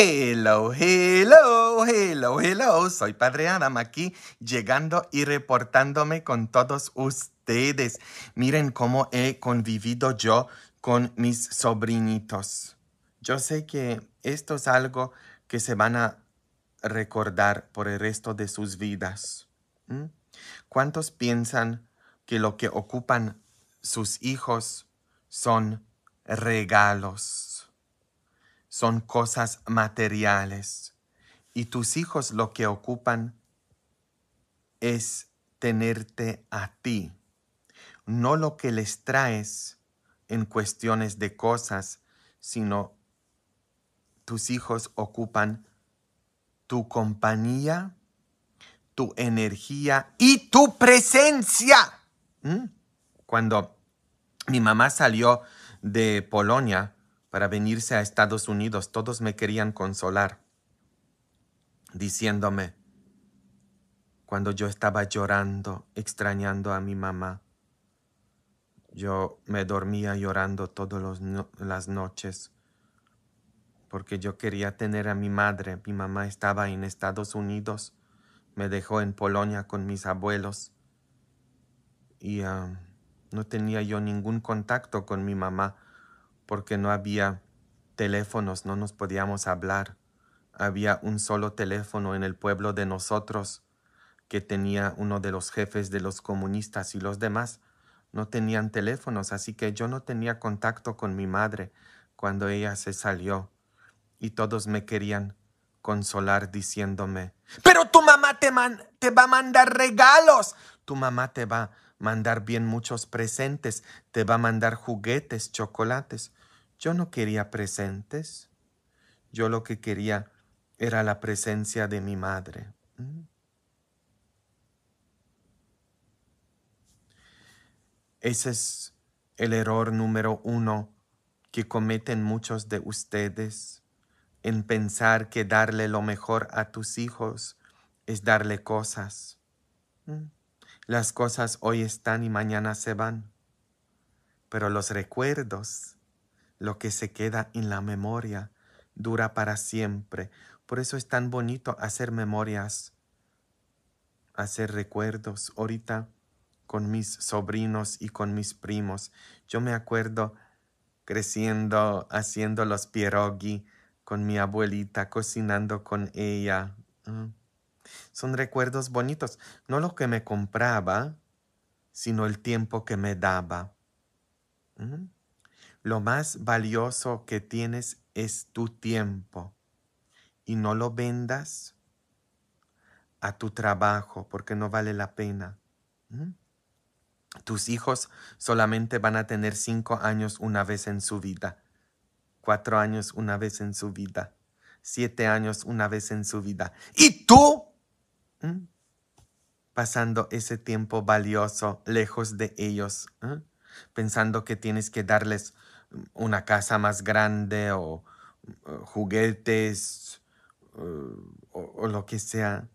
Hello, hello, hello, hello. Soy Padre Adam aquí, llegando y reportándome con todos ustedes. Miren cómo he convivido yo con mis sobrinitos. Yo sé que esto es algo que se van a recordar por el resto de sus vidas. ¿Cuántos piensan que lo que ocupan sus hijos son regalos? son cosas materiales y tus hijos lo que ocupan es tenerte a ti, no lo que les traes en cuestiones de cosas, sino tus hijos ocupan tu compañía, tu energía y tu presencia. ¿Mm? Cuando mi mamá salió de Polonia, para venirse a Estados Unidos, todos me querían consolar, diciéndome, cuando yo estaba llorando, extrañando a mi mamá, yo me dormía llorando todas las noches, porque yo quería tener a mi madre. Mi mamá estaba en Estados Unidos, me dejó en Polonia con mis abuelos y ah, no tenía yo ningún contacto con mi mamá porque no había teléfonos, no nos podíamos hablar. Había un solo teléfono en el pueblo de nosotros que tenía uno de los jefes de los comunistas y los demás no tenían teléfonos, así que yo no tenía contacto con mi madre cuando ella se salió y todos me querían consolar diciéndome, pero tu mamá te, va a mandar regalos, tu mamá te va a mandar bien muchos presentes, te va a mandar juguetes, chocolates. Yo no quería presentes. Yo lo que quería era la presencia de mi madre. Mm. Ese es el error número uno que cometen muchos de ustedes en pensar que darle lo mejor a tus hijos es darle cosas. Mm. Las cosas hoy están y mañana se van, pero los recuerdos lo que se queda en la memoria dura para siempre. Por eso es tan bonito hacer memorias, hacer recuerdos. Ahorita con mis sobrinos y con mis primos, yo me acuerdo creciendo, haciendo los pierogi con mi abuelita, cocinando con ella. Mm. Son recuerdos bonitos, no lo que me compraba, sino el tiempo que me daba. Mm. Lo más valioso que tienes es tu tiempo y no lo vendas a tu trabajo porque no vale la pena. ¿Mm? Tus hijos solamente van a tener cinco años una vez en su vida, cuatro años una vez en su vida, siete años una vez en su vida. ¿Y tú? ¿Mm? Pasando ese tiempo valioso lejos de ellos, ¿eh? pensando que tienes que darles una casa más grande o juguetes eh, o, lo que sea.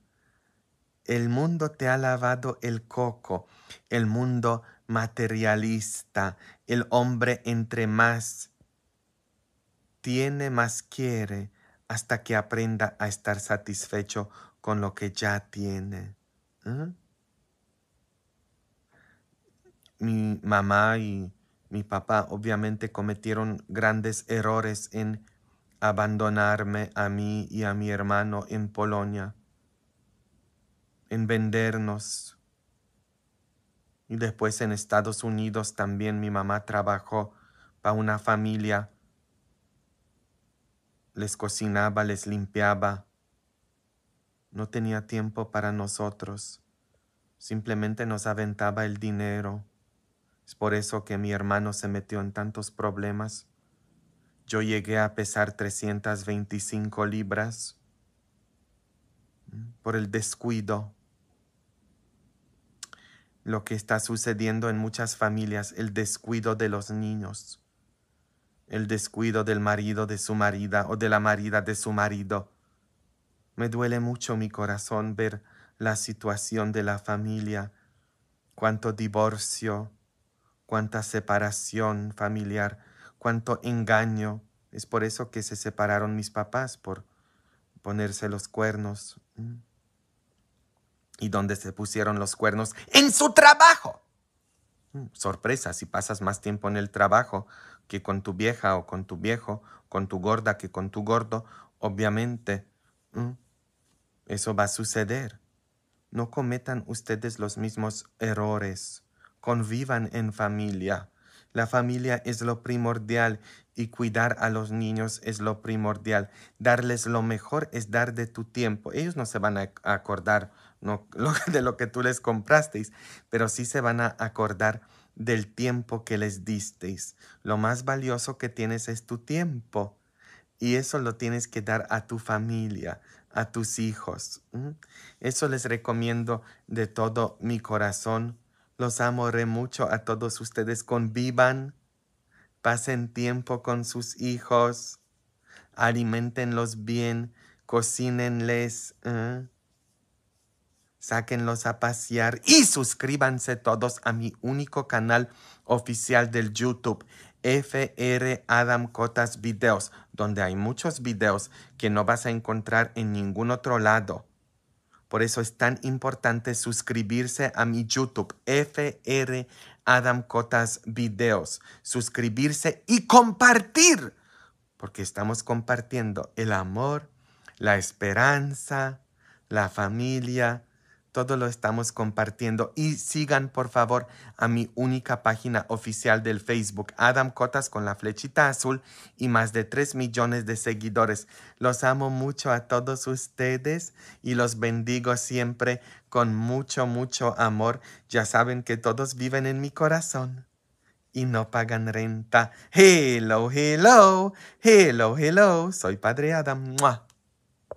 El mundo te ha lavado el coco, el mundo materialista, el hombre entre más tiene, más quiere, hasta que aprenda a estar satisfecho con lo que ya tiene. ¿Mm? Mi mamá y mi papá obviamente cometieron grandes errores en abandonarme a mí y a mi hermano en Polonia, en vendernos. Y después en Estados Unidos también mi mamá trabajó para una familia. Les cocinaba, les limpiaba. No tenía tiempo para nosotros. Simplemente nos aventaba el dinero es por eso que mi hermano se metió en tantos problemas. Yo llegué a pesar 325 libras mm, por el descuido. Lo que está sucediendo en muchas familias, el descuido de los niños, el descuido del marido de su marida o de la marida de su marido. Me duele mucho mi corazón ver la situación de la familia, cuánto divorcio, cuánta separación familiar, cuánto engaño. Es por eso que se separaron mis papás, por ponerse los cuernos. ¿Y dónde se pusieron los cuernos? En su trabajo. Sorpresa, si pasas más tiempo en el trabajo que con tu vieja o con tu viejo, con tu gorda que con tu gordo, obviamente eso va a suceder. No cometan ustedes los mismos errores convivan en familia. La familia es lo primordial y cuidar a los niños es lo primordial. Darles lo mejor es dar de tu tiempo. Ellos no se van a acordar no, de lo que tú les comprasteis, pero sí se van a acordar del tiempo que les disteis. Lo más valioso que tienes es tu tiempo y eso lo tienes que dar a tu familia, a tus hijos. Eso les recomiendo de todo mi corazón los amoré mucho a todos ustedes. Convivan, pasen tiempo con sus hijos, alimentenlos bien, cocínenles, ¿eh? sáquenlos a pasear y suscríbanse todos a mi único canal oficial del YouTube. FR Adam Cotas Videos, donde hay muchos videos que no vas a encontrar en ningún otro lado. Por eso es tan importante suscribirse a mi YouTube, FR Adam Cotas Videos. Suscribirse y compartir, porque estamos compartiendo el amor, la esperanza, la familia, todo lo estamos compartiendo. Y sigan, por favor, a mi única página oficial del Facebook, Adam Cotas con la flechita azul y más de 3 millones de seguidores. Los amo mucho a todos ustedes y los bendigo siempre con mucho, mucho amor. Ya saben que todos viven en mi corazón y no pagan renta. Hello, hello, hello, hello. Soy Padre Adam.